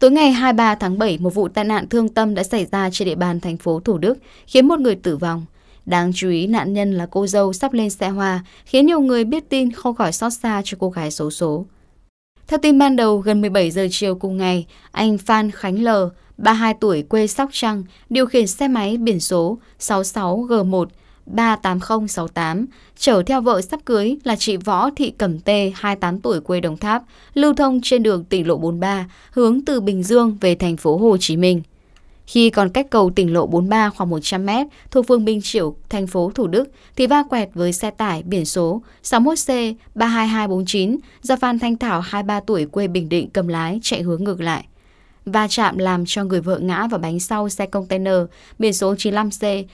Tối ngày 23 tháng 7, một vụ tai nạn thương tâm đã xảy ra trên địa bàn thành phố Thủ Đức, khiến một người tử vong. Đáng chú ý, nạn nhân là cô dâu sắp lên xe hoa, khiến nhiều người biết tin không khỏi xót xa cho cô gái xấu số, số. Theo tin ban đầu, gần 17 giờ chiều cùng ngày, anh Phan Khánh L, 32 tuổi quê Sóc Trăng, điều khiển xe máy biển số 66G1 38068 chở theo vợ sắp cưới là chị Võ Thị Cẩm Tê, 28 tuổi quê Đồng Tháp, lưu thông trên đường tỉnh lộ 43 hướng từ Bình Dương về thành phố Hồ Chí Minh. Khi còn cách cầu tỉnh lộ 43 khoảng 100 m thuộc phường Bình triệu thành phố Thủ Đức thì va quẹt với xe tải biển số 61C32249 do Phan Thanh Thảo 23 tuổi quê Bình Định cầm lái chạy hướng ngược lại. Va chạm làm cho người vợ ngã vào bánh sau xe container biển số 95C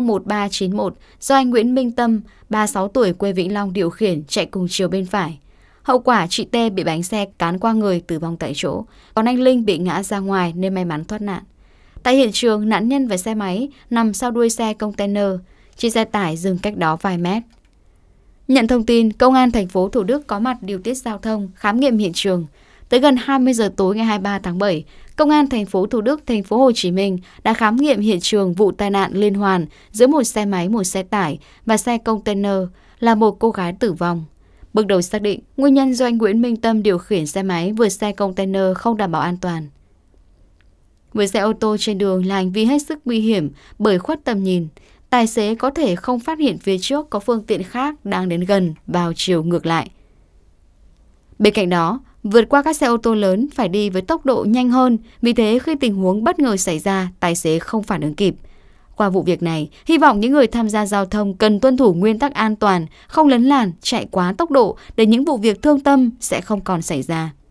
01391 do anh Nguyễn Minh Tâm, 36 tuổi quê Vĩnh Long điều khiển chạy cùng chiều bên phải. Hậu quả chị T bị bánh xe cán qua người tử vong tại chỗ, còn anh Linh bị ngã ra ngoài nên may mắn thoát nạn. Tại hiện trường, nạn nhân và xe máy nằm sau đuôi xe container, chiếc xe tải dừng cách đó vài mét. Nhận thông tin, Công an thành phố Thủ Đức có mặt điều tiết giao thông, khám nghiệm hiện trường, Tới gần 20 giờ tối ngày 23 tháng 7, Công an thành phố Thủ Đức, thành phố Hồ Chí Minh đã khám nghiệm hiện trường vụ tai nạn liên hoàn giữa một xe máy, một xe tải và xe container là một cô gái tử vong. Bước đầu xác định, nguyên nhân do anh Nguyễn Minh Tâm điều khiển xe máy vượt xe container không đảm bảo an toàn. vượt xe ô tô trên đường là hành vi hết sức nguy hiểm bởi khuất tầm nhìn, tài xế có thể không phát hiện phía trước có phương tiện khác đang đến gần vào chiều ngược lại. Bên cạnh đó, Vượt qua các xe ô tô lớn phải đi với tốc độ nhanh hơn, vì thế khi tình huống bất ngờ xảy ra, tài xế không phản ứng kịp. Qua vụ việc này, hy vọng những người tham gia giao thông cần tuân thủ nguyên tắc an toàn, không lấn làn, chạy quá tốc độ để những vụ việc thương tâm sẽ không còn xảy ra.